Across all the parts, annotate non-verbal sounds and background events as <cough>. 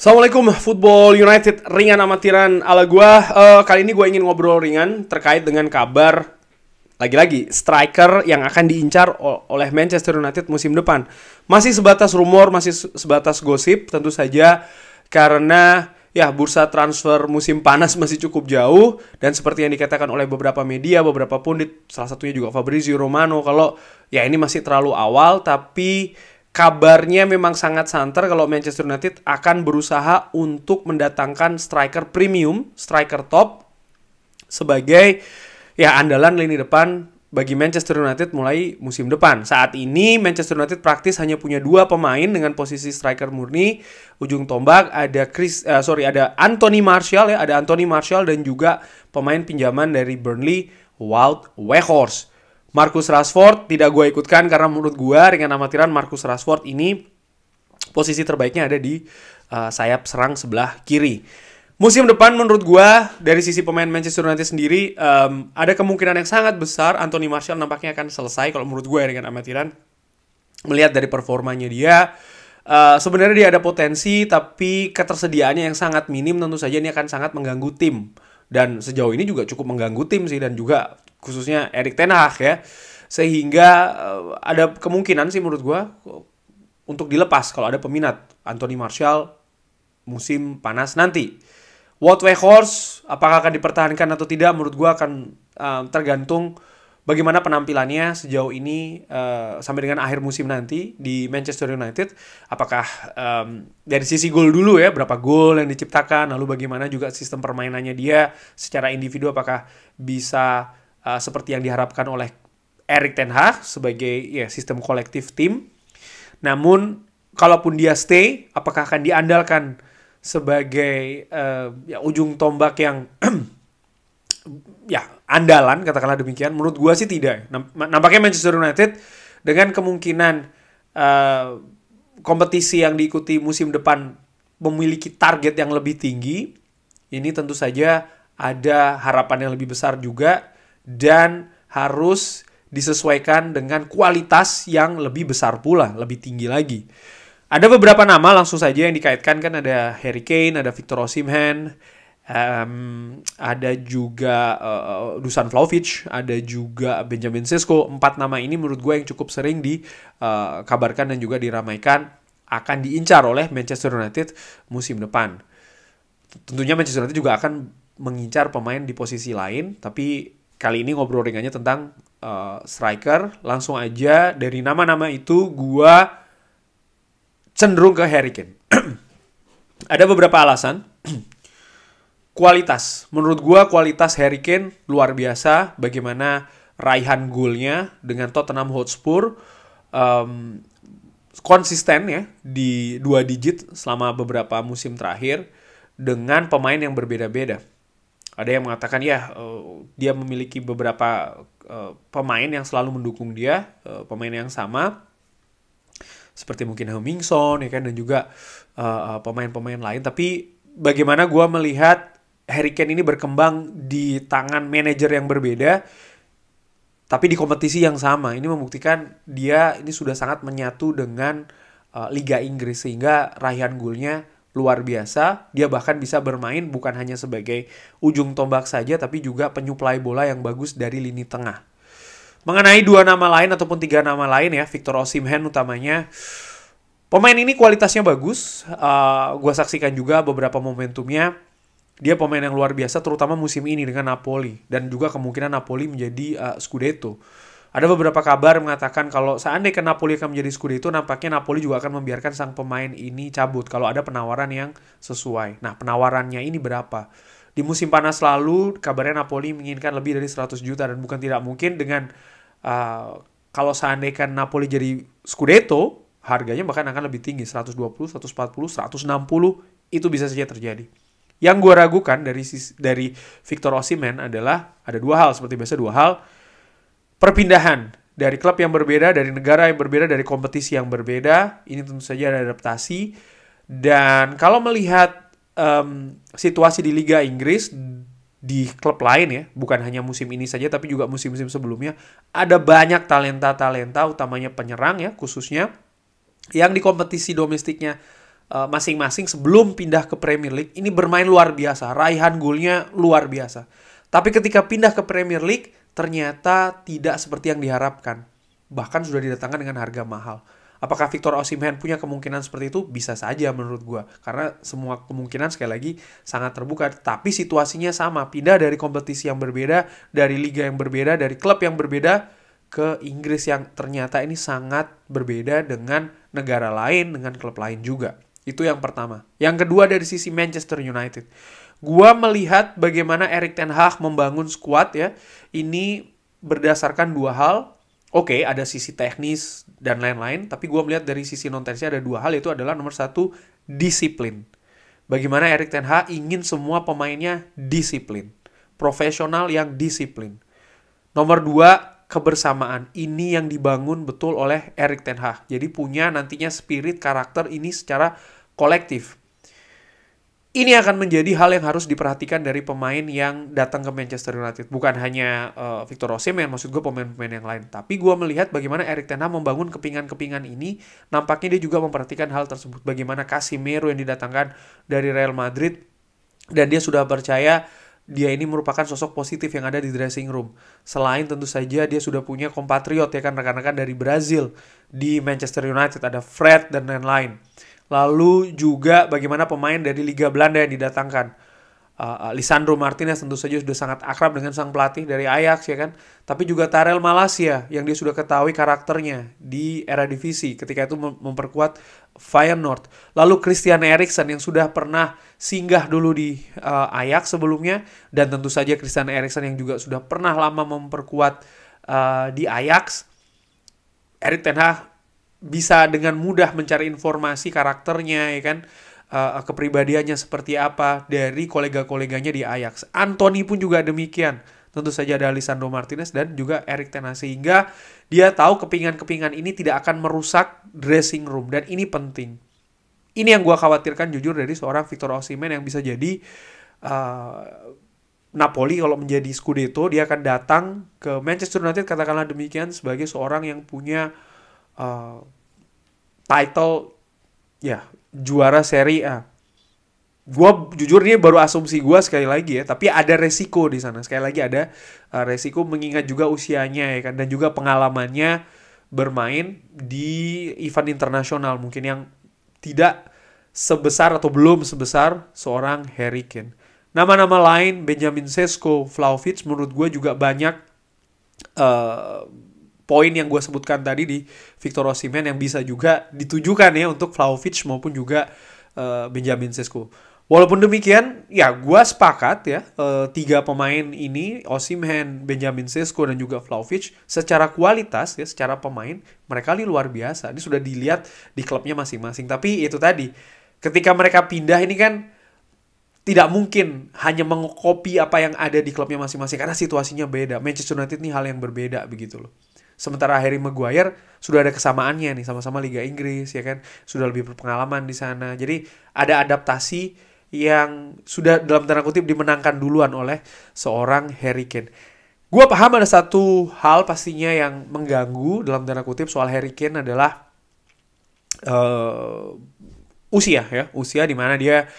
Assalamualaikum Football United ringan amatiran ala gua. Uh, kali ini gua ingin ngobrol ringan terkait dengan kabar lagi-lagi striker yang akan diincar oleh Manchester United musim depan. Masih sebatas rumor, masih sebatas gosip tentu saja karena ya bursa transfer musim panas masih cukup jauh dan seperti yang dikatakan oleh beberapa media, beberapa pundit, salah satunya juga Fabrizio Romano kalau ya ini masih terlalu awal tapi kabarnya memang sangat santer kalau Manchester United akan berusaha untuk mendatangkan striker premium, striker top sebagai ya andalan lini depan bagi Manchester United mulai musim depan. Saat ini Manchester United praktis hanya punya dua pemain dengan posisi striker murni ujung tombak ada Chris uh, sorry ada Anthony Martial ya ada Anthony Martial dan juga pemain pinjaman dari Burnley Wout Weghorst. Marcus Rashford tidak gue ikutkan karena menurut gue ringan amatiran Marcus Rashford ini posisi terbaiknya ada di uh, sayap serang sebelah kiri. Musim depan menurut gue dari sisi pemain Manchester United sendiri um, ada kemungkinan yang sangat besar Anthony Martial nampaknya akan selesai kalau menurut gue dengan ya, amatiran melihat dari performanya dia uh, sebenarnya dia ada potensi tapi ketersediaannya yang sangat minim tentu saja ini akan sangat mengganggu tim dan sejauh ini juga cukup mengganggu tim sih dan juga khususnya Erik Ten Hag ya sehingga uh, ada kemungkinan sih menurut gue untuk dilepas kalau ada peminat Anthony Martial musim panas nanti. What Horse apakah akan dipertahankan atau tidak menurut gue akan uh, tergantung bagaimana penampilannya sejauh ini uh, sampai dengan akhir musim nanti di Manchester United. Apakah um, dari sisi gol dulu ya, berapa gol yang diciptakan, lalu bagaimana juga sistem permainannya dia secara individu apakah bisa uh, seperti yang diharapkan oleh Erik Ten Hag sebagai ya sistem kolektif tim. Namun kalaupun dia stay, apakah akan diandalkan sebagai uh, ya, ujung tombak yang <clears throat> ya andalan katakanlah demikian menurut gua sih tidak nampaknya Manchester United dengan kemungkinan uh, kompetisi yang diikuti musim depan memiliki target yang lebih tinggi ini tentu saja ada harapan yang lebih besar juga dan harus disesuaikan dengan kualitas yang lebih besar pula lebih tinggi lagi ada beberapa nama langsung saja yang dikaitkan kan ada Harry Kane ada Victor Osimhen Um, ada juga uh, Dusan Vlahovic, ada juga Benjamin Sesko. Empat nama ini menurut gue yang cukup sering dikabarkan eh, dan juga diramaikan akan diincar oleh Manchester United musim depan. Tentunya Manchester United juga akan mengincar pemain di posisi lain, tapi kali ini ngobrol ringannya tentang uh, striker. Langsung aja dari nama-nama itu gue cenderung ke Harry Kane. <clears throat> ada beberapa alasan kualitas. Menurut gue kualitas Harry Kane luar biasa. Bagaimana raihan golnya dengan Tottenham Hotspur um, konsisten ya di dua digit selama beberapa musim terakhir dengan pemain yang berbeda-beda. Ada yang mengatakan ya uh, dia memiliki beberapa uh, pemain yang selalu mendukung dia, uh, pemain yang sama seperti mungkin Hemingson ya kan dan juga pemain-pemain uh, pemain -pemain lain. Tapi bagaimana gue melihat Harry Kane ini berkembang di tangan manajer yang berbeda tapi di kompetisi yang sama ini membuktikan dia ini sudah sangat menyatu dengan uh, Liga Inggris sehingga raihan golnya luar biasa dia bahkan bisa bermain bukan hanya sebagai ujung tombak saja tapi juga penyuplai bola yang bagus dari lini tengah mengenai dua nama lain ataupun tiga nama lain ya Victor Osimhen utamanya pemain ini kualitasnya bagus uh, gue saksikan juga beberapa momentumnya dia pemain yang luar biasa terutama musim ini dengan Napoli dan juga kemungkinan Napoli menjadi uh, Scudetto. Ada beberapa kabar mengatakan kalau seandainya Napoli akan menjadi Scudetto nampaknya Napoli juga akan membiarkan sang pemain ini cabut kalau ada penawaran yang sesuai. Nah, penawarannya ini berapa? Di musim panas lalu kabarnya Napoli menginginkan lebih dari 100 juta dan bukan tidak mungkin dengan uh, kalau seandainya Napoli jadi Scudetto harganya bahkan akan lebih tinggi 120, 140, 160 itu bisa saja terjadi. Yang gue ragukan dari dari Victor Osimen adalah ada dua hal seperti biasa dua hal perpindahan dari klub yang berbeda, dari negara yang berbeda, dari kompetisi yang berbeda. Ini tentu saja ada adaptasi. Dan kalau melihat um, situasi di Liga Inggris di klub lain ya, bukan hanya musim ini saja tapi juga musim-musim sebelumnya, ada banyak talenta-talenta utamanya penyerang ya khususnya yang di kompetisi domestiknya Eh, masing-masing uh, sebelum pindah ke Premier League ini bermain luar biasa, raihan golnya luar biasa. Tapi ketika pindah ke Premier League ternyata tidak seperti yang diharapkan. Bahkan sudah didatangkan dengan harga mahal. Apakah Victor Osimhen punya kemungkinan seperti itu? Bisa saja menurut gua, Karena semua kemungkinan sekali lagi sangat terbuka. Tapi situasinya sama. Pindah dari kompetisi yang berbeda, dari liga yang berbeda, dari klub yang berbeda ke Inggris yang ternyata ini sangat berbeda dengan negara lain, dengan klub lain juga. Itu yang pertama. Yang kedua dari sisi Manchester United. Gua melihat bagaimana Erik Ten Hag membangun skuad ya. Ini berdasarkan dua hal. Oke, okay, ada sisi teknis dan lain-lain, tapi gua melihat dari sisi non teknis ada dua hal yaitu adalah nomor satu disiplin. Bagaimana Erik Ten Hag ingin semua pemainnya disiplin, profesional yang disiplin. Nomor dua kebersamaan ini yang dibangun betul oleh Erik Ten Hag. Jadi punya nantinya spirit karakter ini secara kolektif. Ini akan menjadi hal yang harus diperhatikan dari pemain yang datang ke Manchester United. Bukan hanya uh, Victor Osimhen, maksud gue pemain-pemain yang lain. Tapi gue melihat bagaimana Erik Ten Hag membangun kepingan-kepingan ini. Nampaknya dia juga memperhatikan hal tersebut. Bagaimana Casimiro yang didatangkan dari Real Madrid. Dan dia sudah percaya dia ini merupakan sosok positif yang ada di dressing room. Selain tentu saja dia sudah punya kompatriot ya kan rekan-rekan dari Brazil di Manchester United ada Fred dan lain-lain. Lalu juga bagaimana pemain dari Liga Belanda yang didatangkan. Uh, Lisandro Martinez tentu saja sudah sangat akrab dengan sang pelatih dari Ajax ya kan. Tapi juga Tarel Malaysia yang dia sudah ketahui karakternya di era divisi ketika itu memperkuat Feyenoord. Lalu Christian Eriksen yang sudah pernah singgah dulu di uh, Ajax sebelumnya dan tentu saja Christian Eriksen yang juga sudah pernah lama memperkuat uh, di Ajax. Erik ten Hag bisa dengan mudah mencari informasi karakternya ya kan uh, kepribadiannya seperti apa dari kolega-koleganya di Ajax. Anthony pun juga demikian tentu saja ada Lisandro Martinez dan juga Erik Ten sehingga dia tahu kepingan-kepingan ini tidak akan merusak dressing room dan ini penting. Ini yang gue khawatirkan jujur dari seorang Victor Osimhen yang bisa jadi uh, Napoli kalau menjadi Scudetto dia akan datang ke Manchester United katakanlah demikian sebagai seorang yang punya uh, title ya juara Serie A gue jujur ini baru asumsi gue sekali lagi ya tapi ada resiko di sana sekali lagi ada uh, resiko mengingat juga usianya ya kan dan juga pengalamannya bermain di event internasional mungkin yang tidak sebesar atau belum sebesar seorang Harry Kane nama-nama lain Benjamin Sesko, Vlaovic menurut gue juga banyak uh, poin yang gue sebutkan tadi di Victor Osimhen yang bisa juga ditujukan ya untuk Vlaovic maupun juga uh, Benjamin Sesko Walaupun demikian, ya gue sepakat ya, e, tiga pemain ini, Osimhen, Benjamin Sesko, dan juga Vlaovic, secara kualitas, ya, secara pemain, mereka ini luar biasa. Ini sudah dilihat di klubnya masing-masing. Tapi itu tadi, ketika mereka pindah ini kan tidak mungkin hanya mengkopi apa yang ada di klubnya masing-masing. Karena situasinya beda. Manchester United ini hal yang berbeda begitu loh. Sementara Harry Maguire sudah ada kesamaannya nih, sama-sama Liga Inggris ya kan, sudah lebih berpengalaman di sana. Jadi ada adaptasi yang sudah dalam tanda kutip dimenangkan duluan oleh seorang Harry Kane. Gue paham ada satu hal pastinya yang mengganggu dalam tanda kutip soal Harry Kane adalah uh, usia ya, usia dimana dia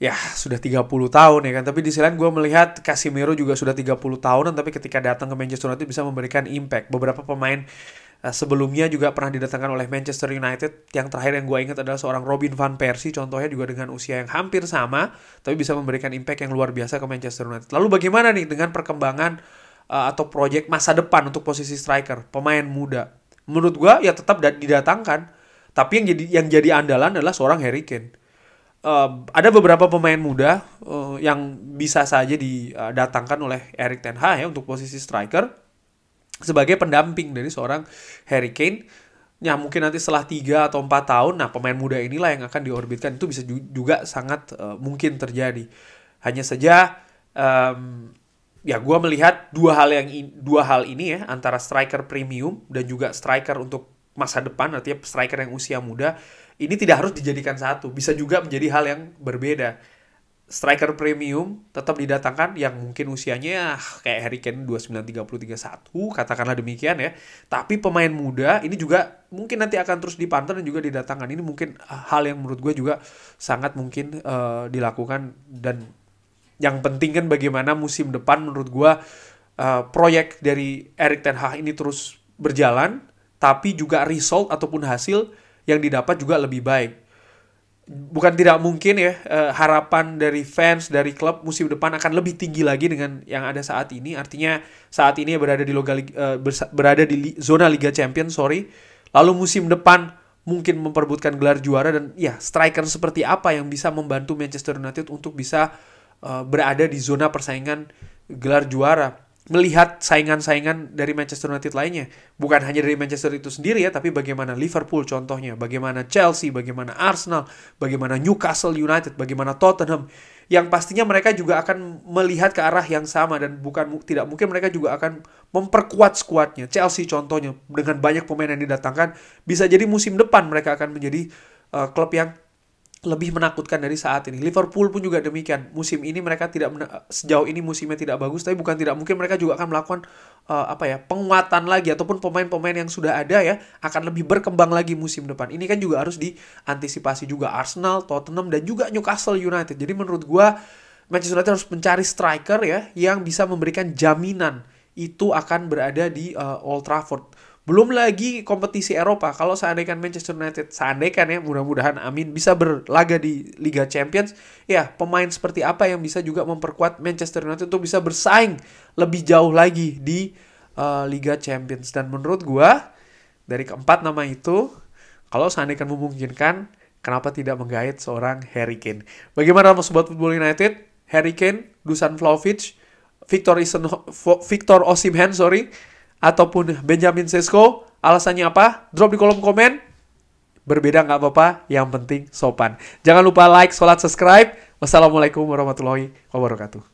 ya sudah 30 tahun ya kan. Tapi di lain gue melihat Casimiro juga sudah 30 tahun tapi ketika datang ke Manchester United bisa memberikan impact. Beberapa pemain Eh, sebelumnya juga pernah didatangkan oleh Manchester United. Yang terakhir yang gue ingat adalah seorang Robin van Persie, contohnya juga dengan usia yang hampir sama, tapi bisa memberikan impact yang luar biasa ke Manchester United. Lalu bagaimana nih dengan perkembangan uh, atau proyek masa depan untuk posisi striker, pemain muda? Menurut gue ya tetap didatangkan, tapi yang jadi yang jadi andalan adalah seorang Harry Kane. Uh, ada beberapa pemain muda uh, yang bisa saja didatangkan oleh Erik Ten Hag ya untuk posisi striker sebagai pendamping dari seorang Harry Kane ya mungkin nanti setelah 3 atau 4 tahun nah pemain muda inilah yang akan diorbitkan itu bisa juga sangat uh, mungkin terjadi hanya saja um, ya gue melihat dua hal yang in, dua hal ini ya antara striker premium dan juga striker untuk masa depan artinya striker yang usia muda ini tidak harus dijadikan satu bisa juga menjadi hal yang berbeda striker premium tetap didatangkan yang mungkin usianya ya, kayak Harry Kane 29 30 31 katakanlah demikian ya. Tapi pemain muda ini juga mungkin nanti akan terus dipantau dan juga didatangkan. Ini mungkin eh, hal yang menurut gue juga sangat mungkin uh, dilakukan dan yang penting kan bagaimana musim depan menurut gue uh, proyek dari Erik ten Hag ini terus berjalan tapi juga result ataupun hasil yang didapat juga lebih baik bukan tidak mungkin ya uh, harapan dari fans dari klub musim depan akan lebih tinggi lagi dengan yang ada saat ini artinya saat ini berada di uh, berada di zona Liga Champions sorry lalu musim depan mungkin memperbutkan gelar juara dan ya striker seperti apa yang bisa membantu Manchester United untuk bisa uh, berada di zona persaingan gelar juara melihat saingan-saingan dari Manchester United lainnya. Bukan hanya dari Manchester itu sendiri ya, tapi bagaimana Liverpool contohnya, bagaimana Chelsea, bagaimana Arsenal, bagaimana Newcastle United, bagaimana Tottenham. Yang pastinya mereka juga akan melihat ke arah yang sama dan bukan tidak mungkin mereka juga akan memperkuat skuadnya. Chelsea contohnya dengan banyak pemain yang didatangkan bisa jadi musim depan mereka akan menjadi uh, klub yang lebih menakutkan dari saat ini. Liverpool pun juga demikian. Musim ini mereka tidak sejauh ini musimnya tidak bagus, tapi bukan tidak mungkin mereka juga akan melakukan uh, apa ya penguatan lagi ataupun pemain-pemain yang sudah ada ya akan lebih berkembang lagi musim depan. Ini kan juga harus diantisipasi juga Arsenal, Tottenham dan juga Newcastle United. Jadi menurut gua Manchester United harus mencari striker ya yang bisa memberikan jaminan itu akan berada di uh, Old Trafford belum lagi kompetisi Eropa. Kalau seandainya Manchester United, seandainya ya mudah-mudahan amin bisa berlaga di Liga Champions, ya pemain seperti apa yang bisa juga memperkuat Manchester United untuk bisa bersaing lebih jauh lagi di uh, Liga Champions. Dan menurut gua dari keempat nama itu, kalau seandainya kan memungkinkan, kenapa tidak menggait seorang Harry Kane? Bagaimana mas buat Football United? Harry Kane, Dusan Vlahovic, Victor Isen, Victor Osimhen, sorry, ataupun Benjamin Sesko. Alasannya apa? Drop di kolom komen. Berbeda nggak apa-apa, yang penting sopan. Jangan lupa like, sholat, subscribe. Wassalamualaikum warahmatullahi wabarakatuh.